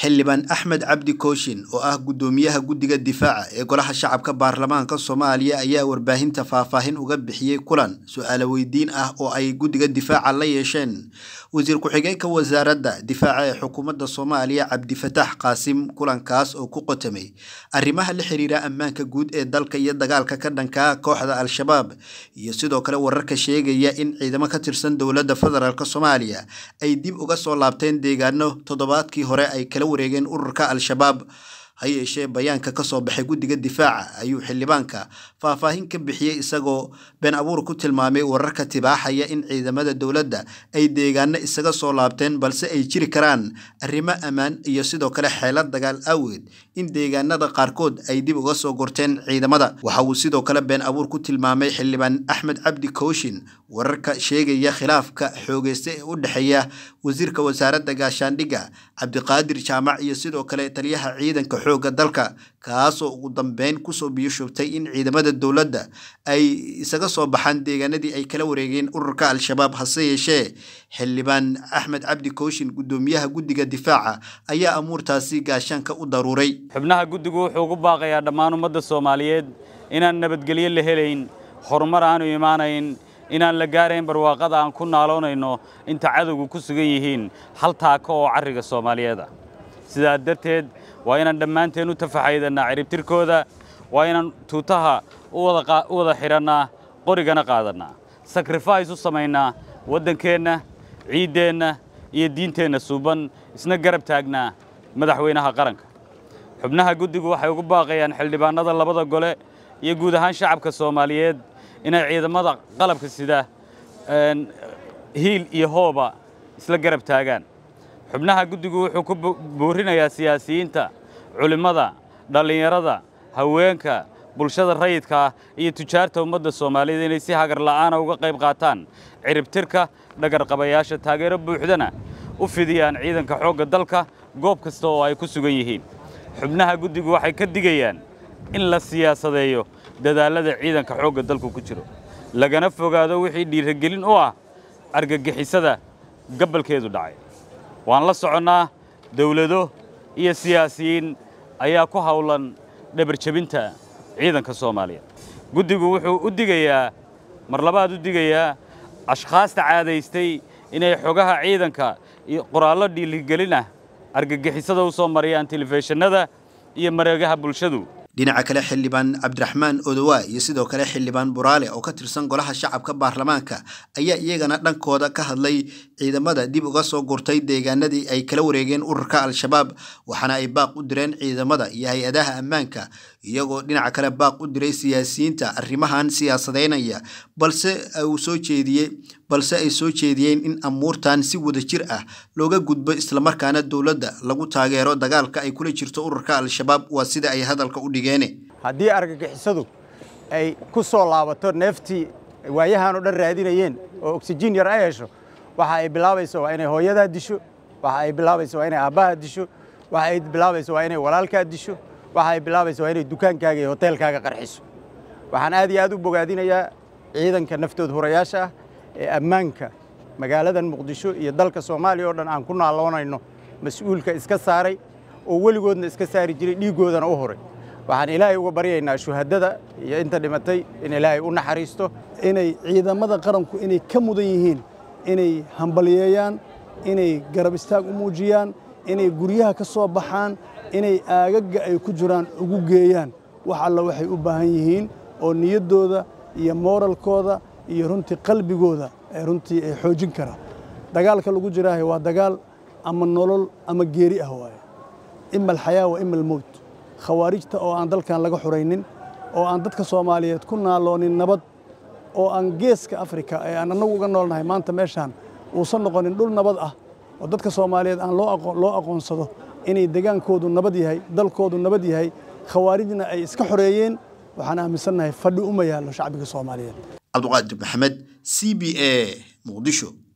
xildhibaan axmed cabdi kooshin oo ah guddoomiyaha guddiga difaaca ee golaha shacabka baarlamaanka soomaaliya ayaa warbaahinta faahfaahin uga bixiyey kulan su-aalo weydiin ah oo ay guddiga difaaca la yeesheen wasiir ku-xigeenka wasaaradda difaaca ee xukuumadda soomaaliya cabdifatax qaasim kulankaas oo ku qotamay arrimaha la xiriira ammaanka guud ee dalka iyo dagaalka ka dhanka kooxda al-shabaab iyo sidoo kale wararka sheegaya in ciidamo ka tirsan dowladda federaalk soomaaliya ay dib uga soo laabteen deegaano toddobaadkii hore ay kala wareegeen ururka al-shabaab ha yeeshee bayaanka kasoo baxay guddiga difaaca ayuu xildhibaanka faahfaahin ka bixiyey isagoo been abuur ku tilmaamay wararka tibaaxaya in ciidamada dowladda ay deegaano isaga soo laabteen balse ay jiri karaan arrimo ammaan iyo sidoo kale xeelad dagaal aaweed in deegaanada qaarkood ay dib uga soo gorteen ciidamada waxa uu sidoo kale been abuur ku tilmaamay xildhibaan axmed cabdi kowshin wararka sheegaya khilaafka xoogeysta ee u dhexeeya wasiirka wasaaradda gaashaandhigga cabdiqaadir jaamac iyo sidoo kale taliyaha ciidanka xoogga dalka kaasoo ugu dambeyn kusoo biyoshuubtay in ciidamada dowladda ay isaga soo baxaan deegaanadii ay kala wareegeen ururka al-shabaab hase yeeshee xildhibaan axmed cabdi kooshin guddoomiyaha guddiga difaaca ayaa amuurtaasi gaashaanka u daruuray xubnaha guddigu wuxuu ugu baaqayaa dhammaan ummadda soomaaliyeed inaan nabadgelyo la helayn horumar aanu imaanayn inaan la gaarayn barwaaqada aan ku naaloonayno inta cadowgu ku sugan yihiin hal taako oo carriga soomaaliyeeda sidaa darteed waa inaan dhammaanteen u tafaxaydannaa ciribtirkooda waa inaan tuutaha u wada xidhannaa qorigana qaadannaa sakrifais u samaynaa waddankeenna ciiddeenna iyo diinteenna suuban isna garab taagnaa madaxweynaha qaranka xubnaha guddigu waxay ugu baaqayaan xildhibaannada labada gole iyo guud ahaan shacabka soomaaliyeed inay ciidamada qalabka sida hiil iyo hooba isla garab taagaan xubnaha guddigu wuxuu ku buurinayaa siyaasiyiinta culimmada dhallinyarada haweenka bulshada rayidka ah iyo tujaarta ummadda soomaaliyeed inay si hagar la'aana ah uga qayb qaataan ciribtirka dhagarqabayaasha taageero buuxdana u fidiyaan ciidanka xoogga dalka goob kasta oo ay ku sugan yihiin xubnaha guddigu waxay ka digayaan in la siyaasadeeyo dadaallada ciidanka xoogga dalku ku jiro lagana fogaado wixii dhiiragelin u ah argagixisada gabolkeedu dhacay waan la soconnaa dawlado iyo siyaasiyiin ayaa ku hawlan dhabarjebinta ciidanka soomaaliya guddigu wuxuu u digayaa mar labaad u digayaa ashkhaasta caadaystay inay xogaha ciidanka iyo qoraallo dhiiligelin ah argagixisada u soo mariyaan telefishinnada iyo mareegaha bulshadu dhinaca kale xildhibaan cabdiraxmaan odowa iyo sidoo kale xildhibaan buraale oo ka tirsan golaha shacabka baarlamaanka ayaa iyagana dhankooda ka hadlay ciidamada dib uga soo gurtay deegaanadii ay kala wareegeen ururka al-shabaab waxaana ay baaq u direen ciidamada iyo hay-adaha ammaanka iyagoo dhinaca kale baaq u diray siyaasiyiinta arrimahan siyaasadeynaya balse uu soo jeediyey balse ay soo jeediyeen in amuurtan si wada jir ah looga gudbo islamarkaana dowladda lagu taageero dagaalka ay kula jirto ururka al-shabaab waa sida ay hadalka u dhigeen haddii argagixisadu ay ku soo laabato neeftii waayahan oo dhan raadinayeen oo oksijiin yar ay hesho waxa ay bilaabayso waa inay hooyadaa disho waxa ay bilaabayso waa inay aabbaha disho waxa ay bilaabayso waa inay walaalkaa disho waxa ay bilaabaysa waa inay dukaankaaga iyo hoteelkaaga qarxiso waxaan aad iyo aad u bogaadinayaa ciidanka naftood hurayaasha ah ee ammaanka magaaladan muqdisho iyo dalka soomaaliya oo dhan aan ku naaloonayno mas-uulka iska saaray oo weligoodna iska saari jiray dhiiggoodana u horay waxaan ilaahay uga baryaynaa shuhadada iyo inta dhimatay in ilaahay u naxariisto inay ciidamada qaranku inay ka mudan yihiin inay hambaliyeeyaan inay garab istaag u muujiyaan inay guryaha ka soo baxaan inay aagagga ay ku jiraan ugu geeyaan wax alla waxay u baahan yihiin oo niyaddooda iyo mooralkooda iyo runtii qalbigooda ee runtii ay xoojin karaan dagaalka lagu jiraahay waa dagaal ama nolol ama geeri ah waaye ima alxayaa wa ima almowt khawaarijta oo aan dalkan laga xuraynin oo aan dadka soomaaliyeed ku naaloonin nabad oo aan geeska afrika ee aan annagu uga noolnahay maanta meeshaan uusan noqonin dhul nabad ah oo dadka soomaaliyeed aan loo aqoonsado inay degaankoodu nabad yahay dalkoodu nabad yahay khawaarijna ay iska xoreeyeen waxaan aaminsannahay fadhi uma yaallo shacbiga soomaaliyeed cabduqaadir maxamed c b a muqdisho